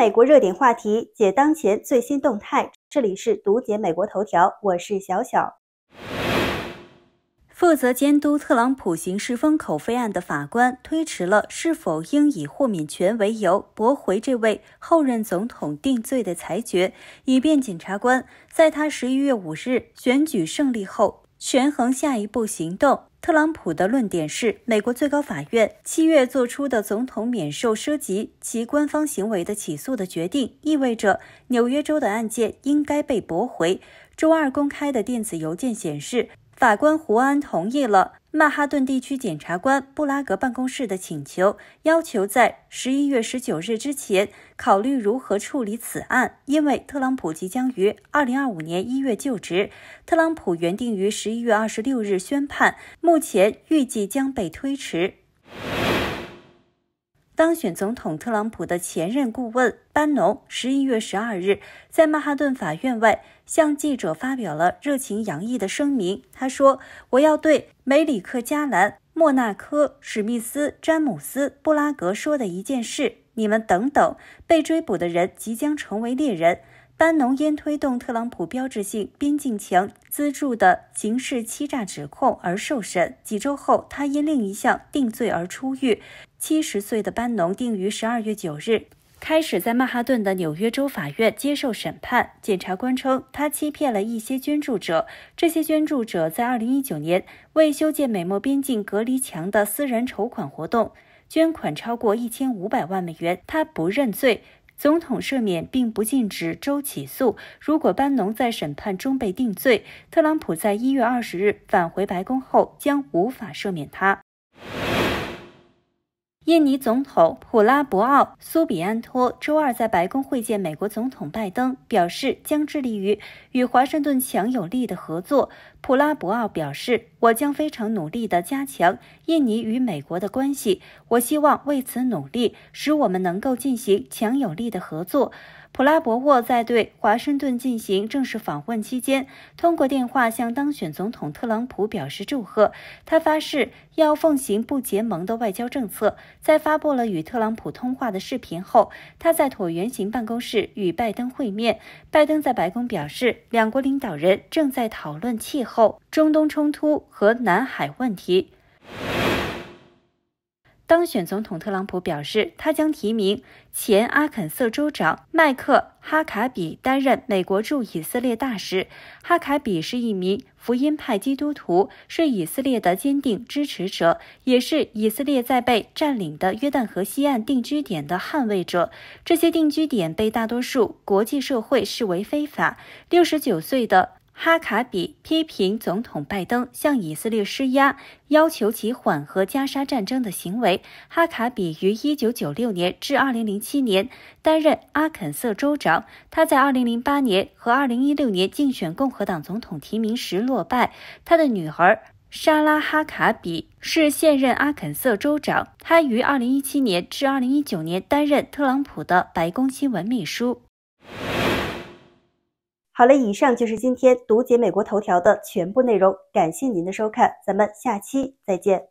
美国热点话题解当前最新动态，这里是读解美国头条，我是小小。负责监督特朗普刑事封口费案的法官推迟了是否应以豁免权为由驳回这位后任总统定罪的裁决，以便检察官在他十一月五日选举胜利后。权衡下一步行动，特朗普的论点是，美国最高法院七月作出的总统免受涉及其官方行为的起诉的决定，意味着纽约州的案件应该被驳回。周二公开的电子邮件显示，法官胡安同意了。曼哈顿地区检察官布拉格办公室的请求，要求在十一月十九日之前考虑如何处理此案，因为特朗普即将于二零二五年一月就职。特朗普原定于十一月二十六日宣判，目前预计将被推迟。当选总统特朗普的前任顾问班农，十一月十二日在曼哈顿法院外向记者发表了热情洋溢的声明。他说：“我要对梅里克·加兰、莫纳科·史密斯、詹姆斯·布拉格说的一件事：你们等等，被追捕的人即将成为猎人。”班农因推动特朗普标志性边境墙资助的刑事欺诈指控而受审，几周后，他因另一项定罪而出狱。七十岁的班农定于十二月九日开始在曼哈顿的纽约州法院接受审判。检察官称，他欺骗了一些捐助者，这些捐助者在二零一九年为修建美墨边境隔离墙的私人筹款活动捐款超过一千五百万美元。他不认罪。总统赦免并不禁止州起诉。如果班农在审判中被定罪，特朗普在一月二十日返回白宫后将无法赦免他。印尼总统普拉博奥苏比安托周二在白宫会见美国总统拜登，表示将致力于与华盛顿强有力的合作。普拉博奥表示：“我将非常努力的加强印尼与美国的关系，我希望为此努力，使我们能够进行强有力的合作。”普拉博沃在对华盛顿进行正式访问期间，通过电话向当选总统特朗普表示祝贺。他发誓要奉行不结盟的外交政策。在发布了与特朗普通话的视频后，他在椭圆形办公室与拜登会面。拜登在白宫表示，两国领导人正在讨论气候、中东冲突和南海问题。当选总统特朗普表示，他将提名前阿肯色州长迈克·哈卡比担任美国驻以色列大使。哈卡比是一名福音派基督徒，是以色列的坚定支持者，也是以色列在被占领的约旦河西岸定居点的捍卫者。这些定居点被大多数国际社会视为非法。六十九岁的。哈卡比批评总统拜登向以色列施压，要求其缓和加沙战争的行为。哈卡比于1996年至2007年担任阿肯色州长。他在2008年和2016年竞选共和党总统提名时落败。他的女儿莎拉·哈卡比是现任阿肯色州长。他于2017年至2019年担任特朗普的白宫新闻秘书。好了，以上就是今天读解美国头条的全部内容，感谢您的收看，咱们下期再见。